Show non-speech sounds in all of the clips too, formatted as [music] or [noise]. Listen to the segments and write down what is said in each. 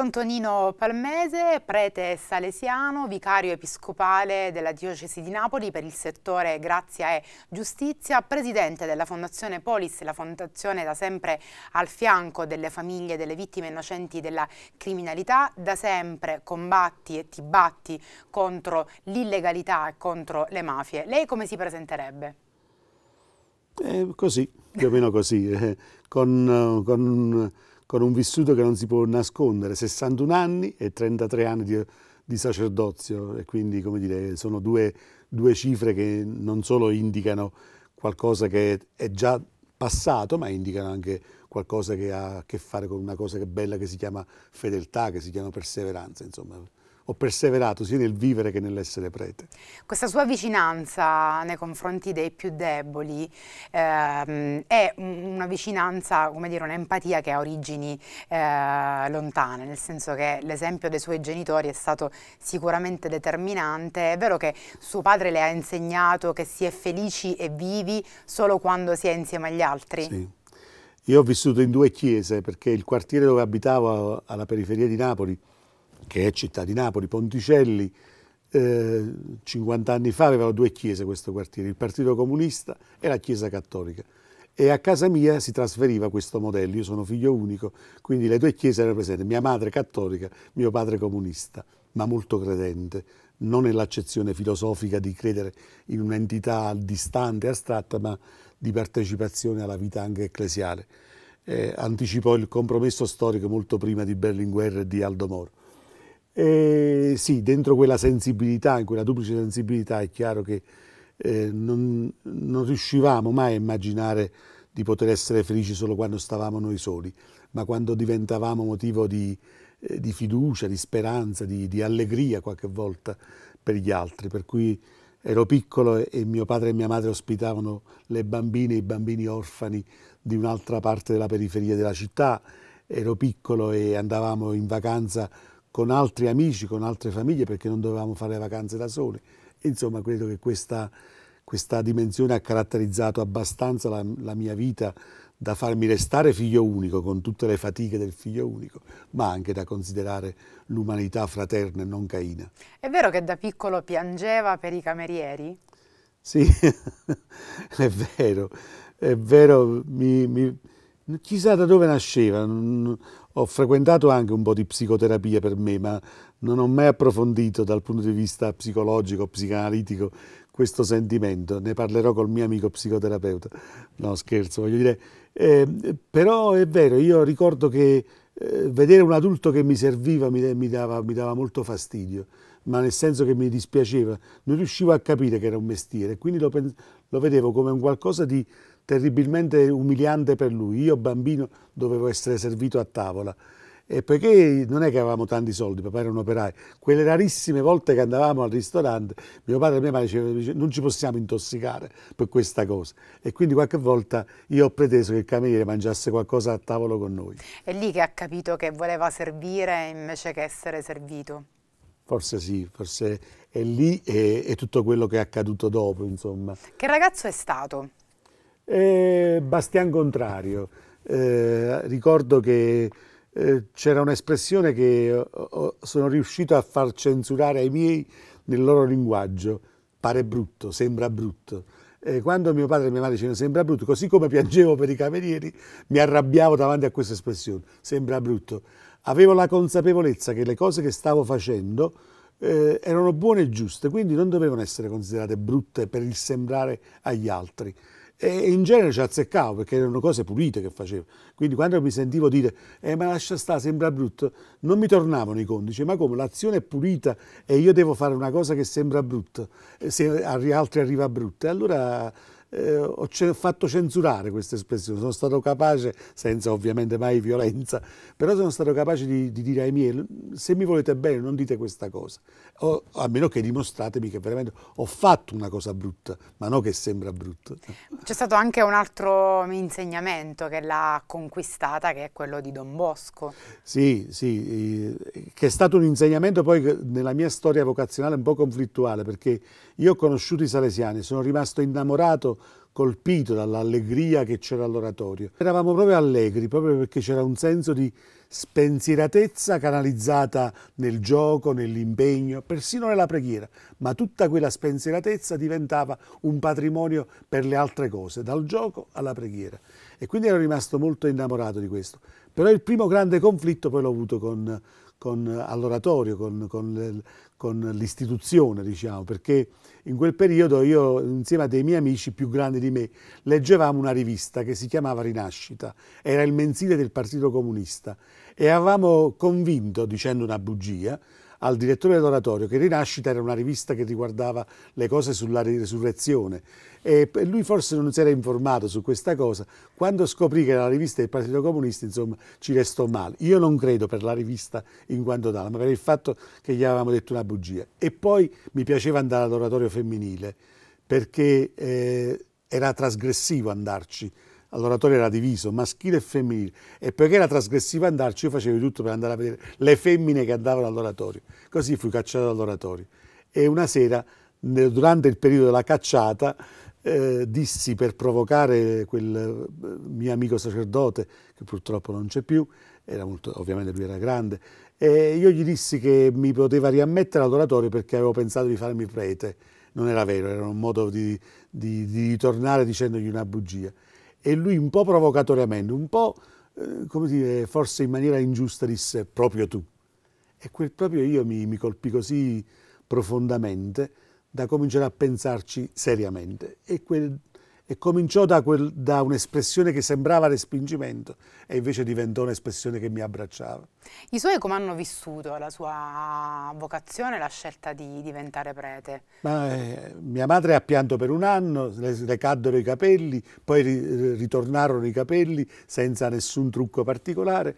Don Tonino Palmese, prete salesiano, vicario episcopale della diocesi di Napoli per il settore Grazia e Giustizia, presidente della Fondazione Polis, la fondazione da sempre al fianco delle famiglie delle vittime innocenti della criminalità, da sempre combatti e ti batti contro l'illegalità e contro le mafie. Lei come si presenterebbe? Eh, così, più o meno così, eh, con... Eh, con con un vissuto che non si può nascondere, 61 anni e 33 anni di, di sacerdozio e quindi come dire, sono due, due cifre che non solo indicano qualcosa che è già passato, ma indicano anche qualcosa che ha a che fare con una cosa che è bella che si chiama fedeltà, che si chiama perseveranza, insomma ho perseverato sia nel vivere che nell'essere prete. Questa sua vicinanza nei confronti dei più deboli ehm, è una vicinanza, come dire, un'empatia che ha origini eh, lontane, nel senso che l'esempio dei suoi genitori è stato sicuramente determinante. È vero che suo padre le ha insegnato che si è felici e vivi solo quando si è insieme agli altri? Sì. Io ho vissuto in due chiese perché il quartiere dove abitavo alla periferia di Napoli che è città di Napoli, Ponticelli, eh, 50 anni fa avevano due chiese questo quartiere, il Partito Comunista e la Chiesa Cattolica. E a casa mia si trasferiva questo modello, io sono figlio unico, quindi le due chiese erano presenti, mia madre cattolica, mio padre comunista, ma molto credente, non nell'accezione filosofica di credere in un'entità distante, astratta, ma di partecipazione alla vita anche ecclesiale. Eh, anticipò il compromesso storico molto prima di Berlinguer e di Aldo Moro. Eh, sì, dentro quella sensibilità, in quella duplice sensibilità, è chiaro che eh, non, non, riuscivamo mai a immaginare di poter essere felici solo quando stavamo noi soli, ma quando diventavamo motivo di, eh, di fiducia, di speranza, di, di, allegria qualche volta per gli altri. Per cui ero piccolo e mio padre e mia madre ospitavano le bambine e i bambini orfani di un'altra parte della periferia della città. Ero piccolo e andavamo in vacanza con altri amici, con altre famiglie, perché non dovevamo fare vacanze da soli. Insomma, credo che questa, questa dimensione ha caratterizzato abbastanza la, la mia vita da farmi restare figlio unico con tutte le fatiche del figlio unico, ma anche da considerare l'umanità fraterna e non caina. È vero che da piccolo piangeva per i camerieri? Sì, [laughs] è vero, è vero, mi, mi, chissà da dove nasceva, ho frequentato anche un po' di psicoterapia per me, ma non ho mai approfondito dal punto di vista psicologico, psicoanalitico, questo sentimento. Ne parlerò col mio amico psicoterapeuta. No, scherzo, voglio dire. Eh, però è vero, io ricordo che eh, vedere un adulto che mi serviva mi, mi, dava, mi dava molto fastidio ma nel senso che mi dispiaceva, non riuscivo a capire che era un mestiere, quindi lo, lo vedevo come un qualcosa di terribilmente umiliante per lui. Io bambino dovevo essere servito a tavola e poiché non è che avevamo tanti soldi, papà era un operaio, quelle rarissime volte che andavamo al ristorante, mio padre e mia madre dicevano non ci possiamo intossicare per questa cosa e quindi qualche volta io ho preteso che il cameriere mangiasse qualcosa a tavolo con noi. È lì che ha capito che voleva servire invece che essere servito. Forse sì, forse è lì e tutto quello che è accaduto dopo, insomma. Che ragazzo è stato? e Bastian Contrario. Eh, ricordo che eh, c'era un'espressione che oh, sono riuscito a far censurare ai miei nel loro linguaggio, pare brutto, sembra brutto. Eh, quando mio padre e mia madre dicevano sembra brutto, così come piangevo per i camerieri, mi arrabbiavo davanti a questa espressione, sembra brutto. Avevo la consapevolezza che le cose che stavo facendo eh, erano buone e giuste, quindi non dovevano essere considerate brutte per il sembrare agli altri e in genere ci azzeccavo perché erano cose pulite che facevo. Quindi quando mi sentivo dire eh, ma lascia stare, sembra brutto, non mi tornavano i condici, ma come l'azione è pulita e io devo fare una cosa che sembra brutta, se agli altri arriva brutta, allora eh, ho fatto censurare questa espressione, sono stato capace, senza ovviamente mai violenza, però sono stato capace di, di dire ai miei, se mi volete bene non dite questa cosa, o, a meno che dimostratemi che veramente ho fatto una cosa brutta, ma non che sembra brutta. C'è stato anche un altro insegnamento che l'ha conquistata, che è quello di Don Bosco. Sì, sì, eh, che è stato un insegnamento poi nella mia storia vocazionale un po' conflittuale, perché io ho conosciuto i salesiani, sono rimasto innamorato colpito dall'allegria che c'era all'oratorio. Eravamo proprio allegri, proprio perché c'era un senso di spensieratezza canalizzata nel gioco, nell'impegno, persino nella preghiera, ma tutta quella spensieratezza diventava un patrimonio per le altre cose, dal gioco alla preghiera. E quindi ero rimasto molto innamorato di questo. Però il primo grande conflitto poi l'ho avuto con, all'oratorio, con, con, con l'istituzione, diciamo, perché in quel periodo io, insieme a dei miei amici più grandi di me, leggevamo una rivista che si chiamava Rinascita, era il mensile del Partito Comunista e avevamo convinto, dicendo una bugia, al direttore dell'oratorio che Rinascita era una rivista che riguardava le cose sulla risurrezione e lui forse non si era informato su questa cosa, quando scoprì che era la rivista del Partito Comunista insomma ci restò male. Io non credo per la rivista in quanto tale, ma per il fatto che gli avevamo detto una bugia. E poi mi piaceva andare all'oratorio femminile perché eh, era trasgressivo andarci all'oratorio era diviso, maschile e femminile, e poiché era trasgressivo andarci, io facevo tutto per andare a vedere le femmine che andavano all'oratorio. Così fui cacciato dall'oratorio. E una sera, durante il periodo della cacciata, eh, dissi per provocare quel eh, mio amico sacerdote, che purtroppo non c'è più, molto, ovviamente lui era grande, e io gli dissi che mi poteva riammettere all'oratorio perché avevo pensato di farmi prete. Non era vero, era un modo di, di, di ritornare dicendogli una bugia e lui un po' provocatoriamente, un po' eh, come dire, forse in maniera ingiusta disse proprio tu. E quel proprio io mi, mi colpì così profondamente da cominciare a pensarci seriamente e quel e cominciò da, quel, da un'espressione che sembrava respingimento e invece diventò un'espressione che mi abbracciava. I suoi come hanno vissuto la sua vocazione, la scelta di diventare prete? Ma, eh, mia madre ha pianto per un anno, le, le caddero i capelli, poi ri, ritornarono i capelli senza nessun trucco particolare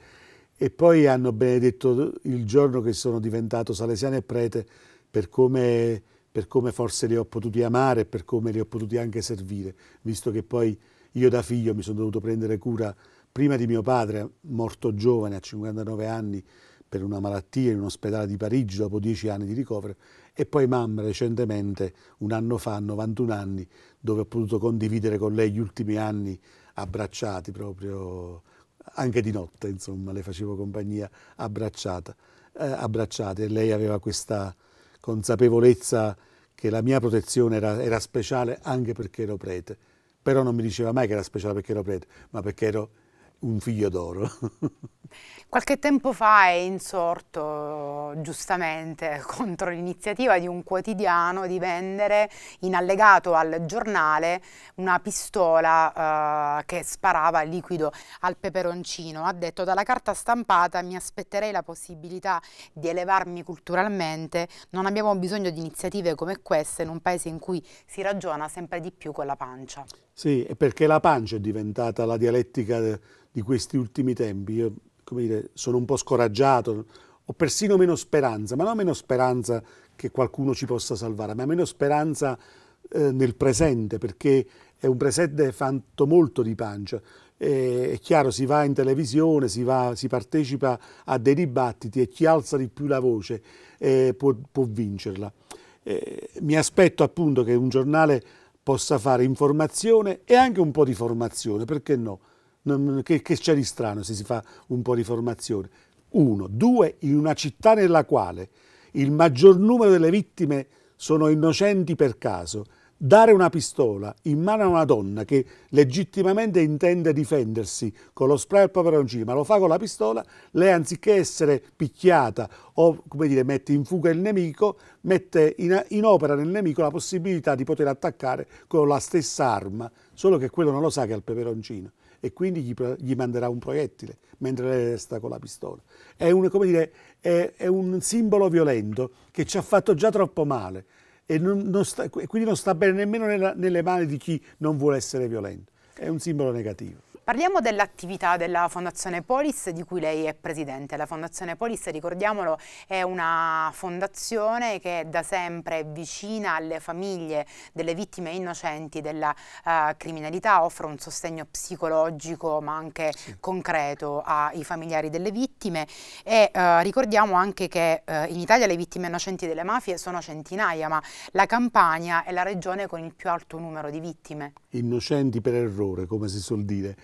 e poi hanno benedetto il giorno che sono diventato salesiano e prete per come per come forse li ho potuti amare e per come li ho potuti anche servire, visto che poi io da figlio mi sono dovuto prendere cura prima di mio padre, morto giovane a 59 anni per una malattia in un ospedale di Parigi dopo 10 anni di ricovero, e poi mamma recentemente, un anno fa, a 91 anni, dove ho potuto condividere con lei gli ultimi anni abbracciati proprio, anche di notte, insomma, le facevo compagnia abbracciata, eh, abbracciate e lei aveva questa consapevolezza che la mia protezione era, era, speciale anche perché ero prete. Però non mi diceva mai che era speciale perché ero prete, ma perché ero un figlio d'oro. [laughs] Qualche tempo fa è insorto giustamente [laughs] contro l'iniziativa di un quotidiano di vendere in allegato al giornale una pistola eh, che sparava liquido al peperoncino. Ha detto dalla carta stampata mi aspetterei la possibilità di elevarmi culturalmente, non abbiamo bisogno di iniziative come queste in un paese in cui si ragiona sempre di più con la pancia. Sì, perché la pancia è diventata la dialettica eh, di questi ultimi tempi. Io come dire, sono un po' scoraggiato, ho persino meno speranza, ma non meno speranza che qualcuno ci possa salvare, ma meno speranza eh, nel presente, perché è un presente fatto molto di pancia. Eh, è chiaro, si va in televisione, si, va, si, partecipa a dei dibattiti e chi alza di più la voce eh, può, può, vincerla. Eh, mi aspetto appunto che un giornale possa fare informazione e anche un po' di formazione, perché no? che, che c'è di strano se si fa un po' di formazione? Uno. Due, in una città nella quale il maggior numero delle vittime sono innocenti per caso, dare una pistola in mano a una donna che legittimamente intende difendersi con lo spray al peperoncino, ma lo fa con la pistola, lei anziché essere picchiata o come dire, mette in fuga il nemico, mette in, in opera nel nemico la possibilità di poter attaccare con la stessa arma, solo che quello non lo sa che è il peperoncino e quindi gli, gli manderà un proiettile mentre lei resta con la pistola. È un, dire, è, è un, simbolo violento che ci ha fatto già troppo male e non, non sta, quindi non sta bene nemmeno nella, nelle mani di chi non vuole essere violento. È un simbolo negativo. Parliamo dell'attività della Fondazione Polis di cui lei è presidente. La Fondazione Polis, ricordiamolo, è una fondazione che da sempre è vicina alle famiglie delle vittime innocenti della uh, criminalità, offre un sostegno psicologico ma anche sì. concreto ai familiari delle vittime e uh, ricordiamo anche che uh, in Italia le vittime innocenti delle mafie sono centinaia, ma la Campania è la regione con il più alto numero di vittime. Innocenti per errore, come si suol dire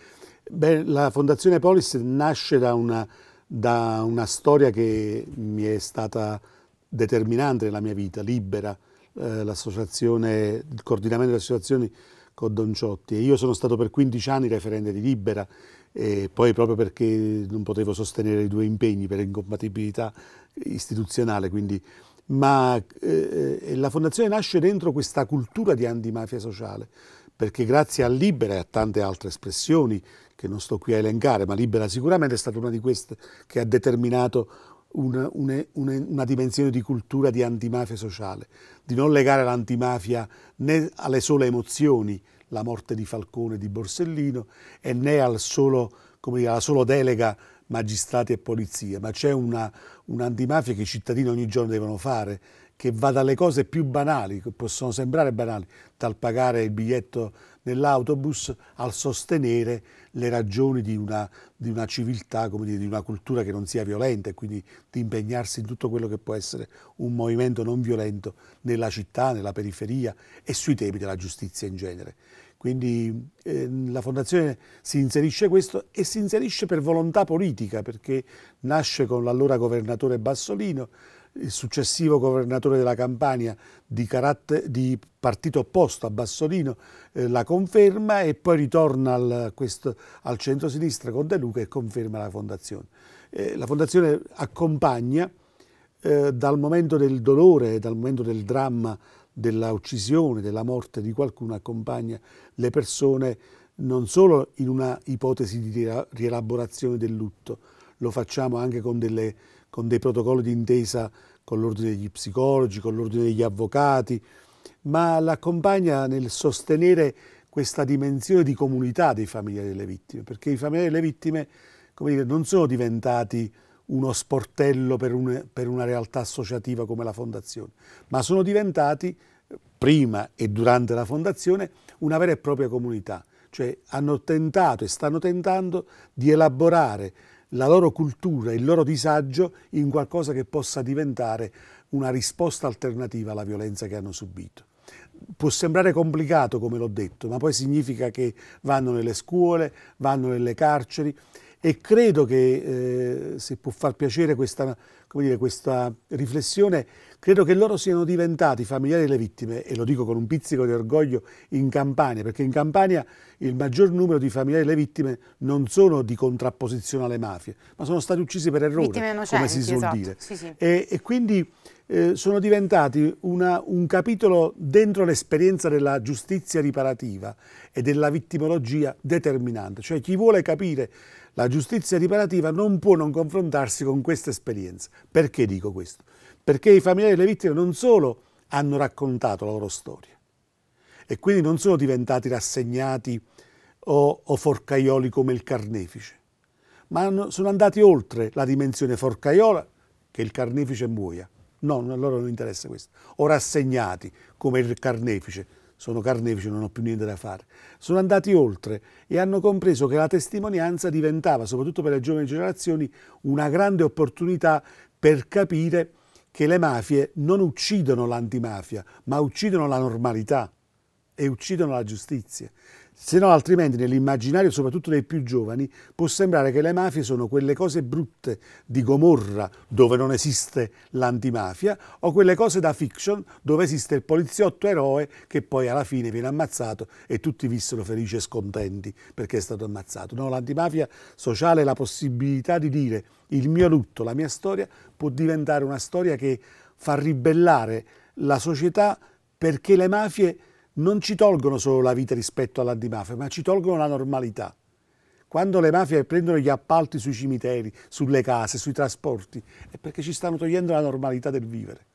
Beh, la Fondazione Polis nasce da una, da una, storia che mi è stata determinante nella mia vita, libera, eh, il coordinamento delle associazioni con Don Ciotti. io sono stato per 15 anni referente di Libera, e poi proprio perché non potevo sostenere i due impegni per incompatibilità istituzionale, quindi ma eh, eh la fondazione nasce dentro questa cultura di antimafia sociale, perché grazie a Libera e a tante altre espressioni che non sto qui a elencare, ma Libera sicuramente è stata una di queste che ha determinato una, una, una, dimensione di cultura di antimafia sociale, di non legare l'antimafia né alle sole emozioni, la morte di Falcone e di Borsellino, e né al solo, dire, alla sola delega magistrati e polizia, ma c'è un'antimafia che i cittadini ogni giorno devono fare, che va dalle cose più banali, che possono sembrare banali, dal pagare il biglietto nell'autobus al sostenere le ragioni di una, di una civiltà, dire, di una cultura che non sia violenta e quindi di impegnarsi in tutto quello che può essere un movimento non violento nella città, nella periferia e sui temi della giustizia in genere. Quindi eh, la Fondazione si inserisce questo e si inserisce per volontà politica perché nasce con l'allora governatore Bassolino il successivo governatore della Campania di, di partito opposto a Bassolino eh, la conferma e poi ritorna al, al centro-sinistra con De Luca e conferma la fondazione. Eh, la fondazione accompagna eh, dal momento del dolore, dal momento del dramma, della uccisione, della morte di qualcuno, accompagna le persone non solo in una ipotesi di rielaborazione del lutto, lo facciamo anche con, delle, con dei protocolli di intesa con l'ordine degli psicologi, con l'ordine degli avvocati, ma l'accompagna nel sostenere questa dimensione di comunità dei familiari delle vittime, perché i familiari delle vittime dire, non sono diventati uno sportello per, un, per una realtà associativa come la Fondazione, ma sono diventati prima e durante la Fondazione una vera e propria comunità, cioè hanno tentato e stanno tentando di elaborare la loro cultura, il loro disagio in qualcosa che possa diventare una risposta alternativa alla violenza che hanno subito. Può sembrare complicato, come l'ho detto, ma poi significa che vanno nelle scuole, vanno nelle carceri e credo che, eh, se può far piacere questa, dire, questa riflessione, Credo che loro siano diventati familiari delle vittime, e lo dico con un pizzico di orgoglio, in Campania, perché in Campania il maggior numero di familiari delle vittime non sono di contrapposizione alle mafie, ma sono stati uccisi per errore, come si suol esatto. dire. Sì, sì. E, e, quindi eh, sono diventati una, un capitolo dentro l'esperienza della giustizia riparativa e della vittimologia determinante. Cioè chi vuole capire la giustizia riparativa non può non confrontarsi con questa esperienza. Perché dico questo? perché i familiari delle vittime non solo hanno raccontato la loro storia e quindi non sono diventati rassegnati o, o forcaioli come il carnefice, ma hanno, sono andati oltre la dimensione forcaiola che il carnefice muoia. No, a loro non interessa questo. O rassegnati come il carnefice, sono carnefice, non ho più niente da fare. Sono andati oltre e hanno compreso che la testimonianza diventava, soprattutto per le giovani generazioni, una grande opportunità per capire che le mafie non uccidono l'antimafia, ma uccidono la normalità e uccidono la giustizia. Se no, altrimenti, nell'immaginario, soprattutto dei più giovani, può sembrare che le mafie sono quelle cose brutte di Gomorra, dove non esiste l'antimafia, o quelle cose da fiction, dove esiste il poliziotto eroe che poi alla fine viene ammazzato e tutti vissero felici e scontenti perché è stato ammazzato. No, l'antimafia sociale è la possibilità di dire il mio lutto, la mia storia, può diventare una storia che fa ribellare la società perché le mafie non ci tolgono solo la vita rispetto all'antimafia, ma ci tolgono la normalità. Quando le mafie prendono gli appalti sui cimiteri, sulle case, sui trasporti, è perché ci stanno togliendo la normalità del vivere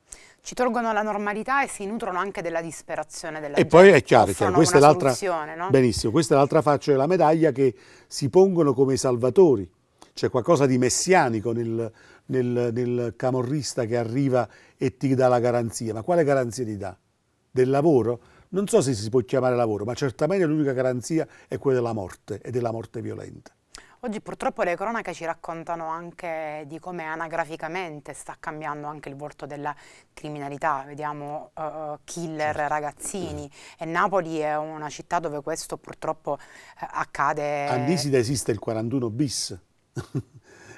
ci tolgono la normalità e si nutrono anche della disperazione della e gente. E poi è chiaro, chiaro questa è l'altra no? Benissimo, questa è l'altra faccia della medaglia che si pongono come salvatori. C'è qualcosa di messianico nel, nel, nel, camorrista che arriva e ti dà la garanzia. Ma quale garanzia ti dà? Del lavoro? non so se si può chiamare lavoro, ma certamente l'unica garanzia è quella della morte e della morte violenta. Oggi purtroppo le cronache ci raccontano anche di come anagraficamente sta cambiando anche il volto della criminalità, vediamo uh, killer certo. ragazzini e Napoli è una città dove questo purtroppo uh, accade. All'Isida esiste il 41 bis. [laughs]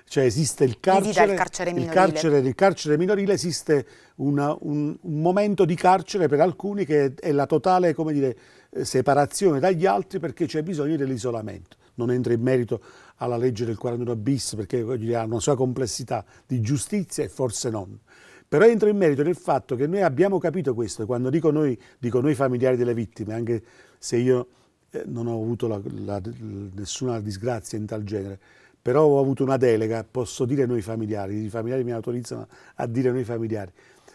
Cioè esiste il carcere, il carcere minorile. Il carcere, il carcere minorile esiste una, un, un, momento di carcere per alcuni che è, è la totale dire, eh, separazione dagli altri perché c'è bisogno dell'isolamento. Non entra in merito alla legge del 41 bis perché ha una sua complessità di giustizia e forse non. Però entro in merito nel fatto che noi abbiamo capito questo, quando dico noi, dico noi familiari delle vittime, anche se io eh, non ho avuto la, la, nessuna disgrazia in tal genere, però ho avuto una delega, posso dire noi familiari, i familiari mi autorizzano a dire noi familiari.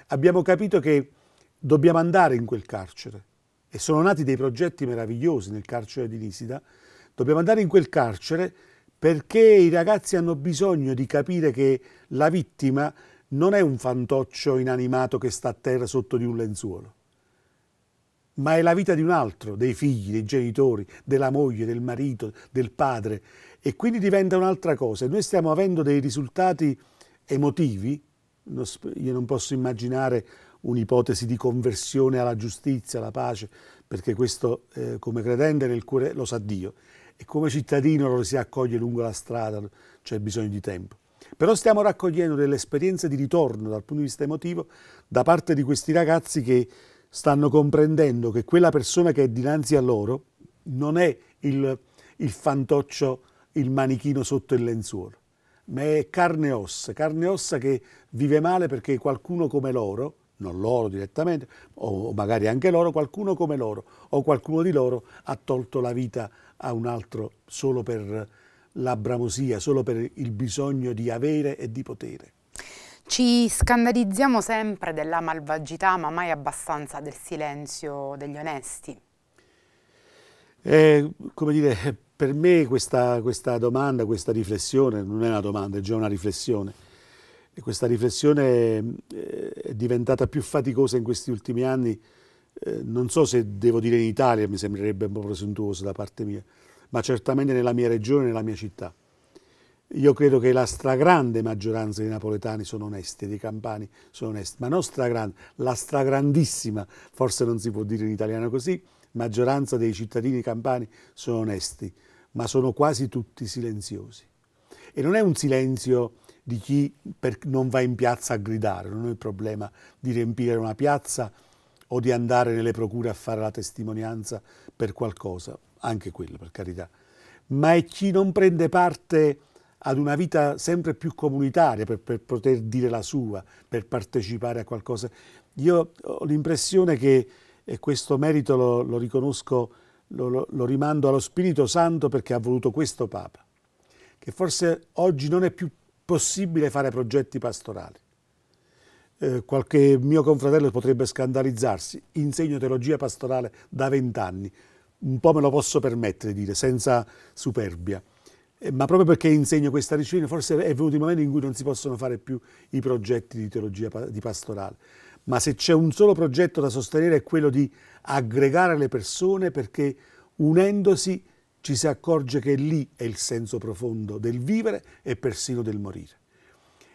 Abbiamo capito che dobbiamo andare in quel carcere e sono nati dei progetti meravigliosi nel carcere di Nisida. Dobbiamo andare in quel carcere perché i ragazzi hanno bisogno di capire che la vittima non è un fantoccio inanimato che sta a terra sotto di un lenzuolo, ma è la vita di un altro, dei figli, dei genitori, della moglie, del marito, del padre e quindi diventa un'altra cosa. Noi stiamo avendo dei risultati emotivi, io non posso immaginare un'ipotesi di conversione alla giustizia, alla pace, perché questo eh, come credente nel cuore lo sa Dio e come cittadino lo si accoglie lungo la strada, c'è bisogno di tempo. Però stiamo raccogliendo delle esperienze di ritorno dal punto di vista emotivo da parte di questi ragazzi che stanno comprendendo che quella persona che è dinanzi a loro non è il, il fantoccio il manichino sotto il lenzuolo, ma è carne e ossa, carne e ossa che vive male perché qualcuno come loro, non loro direttamente, o magari anche loro, qualcuno come loro o qualcuno di loro ha tolto la vita a un altro solo per la bramosia, solo per il bisogno di avere e di potere. Ci scandalizziamo sempre della malvagità, ma mai abbastanza del silenzio degli onesti. Eh, come dire, per me questa, questa, domanda, questa riflessione, non è una domanda, è già una riflessione, e questa riflessione eh, è diventata più faticosa in questi ultimi anni, eh, non so se devo dire in Italia, mi sembrerebbe un po' presuntuoso da parte mia, ma certamente nella mia regione, nella mia città. Io credo che la stragrande maggioranza dei napoletani sono onesti, dei campani sono onesti, ma non stragrande, la stragrandissima, forse non si può dire in italiano così, maggioranza dei cittadini campani sono onesti ma sono quasi tutti silenziosi. E non è un silenzio di chi non va in piazza a gridare, non è il problema di riempire una piazza o di andare nelle procure a fare la testimonianza per qualcosa, anche quello per carità, ma è chi non prende parte ad una vita sempre più comunitaria per, per poter dire la sua, per partecipare a qualcosa. Io ho l'impressione che, e questo merito lo, lo riconosco lo, lo, lo rimando allo Spirito Santo perché ha voluto questo Papa, che forse oggi non è più possibile fare progetti pastorali. Eh, qualche mio confratello potrebbe scandalizzarsi, insegno teologia pastorale da vent'anni, un po' me lo posso permettere di dire, senza superbia. Eh, ma proprio perché insegno questa disciplina, forse è venuto il momento in cui non si possono fare più i progetti di teologia di pastorale ma se c'è un solo progetto da sostenere è quello di aggregare le persone perché unendosi ci si accorge che lì è il senso profondo del vivere e persino del morire.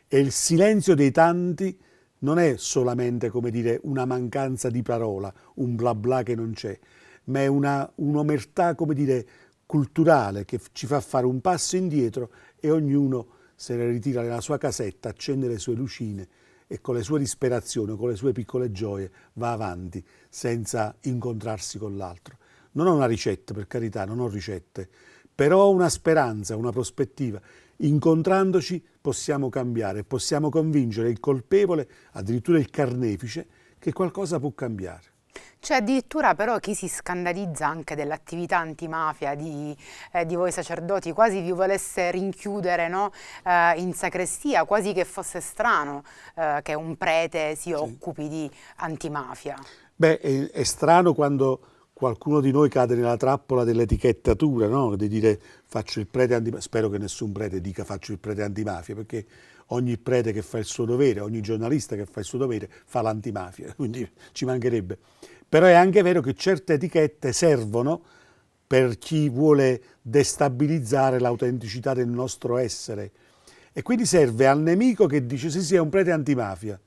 E il silenzio dei tanti non è solamente, come dire, una mancanza di parola, un bla bla che non c'è, ma è un'omertà, come dire, culturale che ci fa fare un passo indietro e ognuno se ne ritira nella sua casetta, accende le sue lucine e con le sue disperazioni, con le sue piccole gioie va avanti senza incontrarsi con l'altro. Non ho una ricetta, per carità, non ho ricette, però ho una speranza, una prospettiva. Incontrandoci possiamo cambiare, possiamo convincere il colpevole, addirittura il carnefice, che qualcosa può cambiare. C'è addirittura però chi si scandalizza anche dell'attività antimafia di, eh, di, voi sacerdoti, quasi vi volesse rinchiudere no? eh, in sacrestia, quasi che fosse strano eh, che un prete si sì. occupi di antimafia. Beh, è, è strano quando qualcuno di noi cade nella trappola dell'etichettatura, no? di dire faccio il prete antimafia, spero che nessun prete dica faccio il prete antimafia, perché ogni prete che fa il suo dovere, ogni giornalista che fa il suo dovere fa l'antimafia, [laughs] quindi ci mancherebbe. Però è anche vero che certe etichette servono per chi vuole destabilizzare l'autenticità del nostro essere e quindi serve al nemico che dice sì sì è un prete antimafia,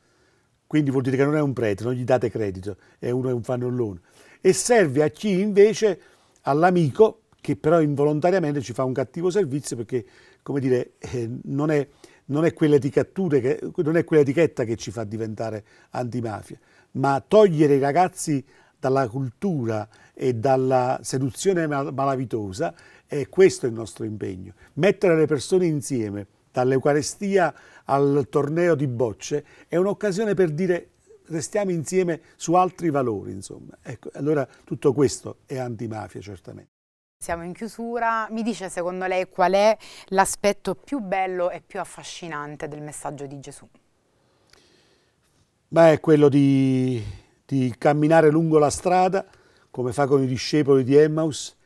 quindi vuol dire che non è un prete, non gli date credito, è uno è un fannullone e serve a chi invece, all'amico, che però involontariamente ci fa un cattivo servizio perché, come dire, eh, non, è, non, è che, non è quell'etichetta che ci fa diventare antimafia, ma togliere i ragazzi dalla cultura e dalla seduzione malavitosa, è questo il nostro impegno. Mettere le persone insieme, dall'Eucarestia al torneo di bocce, è un'occasione per dire restiamo insieme su altri valori, insomma. Ecco, allora tutto questo è antimafia, certamente. Siamo in chiusura, mi dice secondo lei qual è l'aspetto più bello e più affascinante del messaggio di Gesù? Beh, è quello di, di camminare lungo la strada, come fa con i discepoli di Emmaus,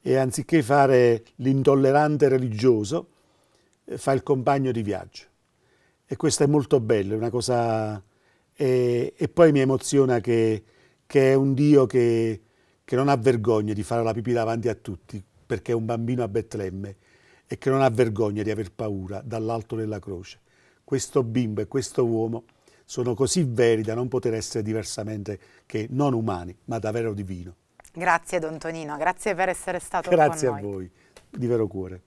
e anziché fare l'intollerante religioso, eh, fa il compagno di viaggio. E questo è molto bello, è una cosa e, e poi mi emoziona che, che è un Dio che, che, non ha vergogna di fare la pipì davanti a tutti, perché è un bambino a Betlemme e che non ha vergogna di aver paura dall'alto della croce. Questo bimbo e questo uomo sono così veri da non poter essere diversamente che non umani, ma davvero divino. Grazie Don Tonino, grazie per essere stato grazie con noi. Grazie a voi, di vero cuore.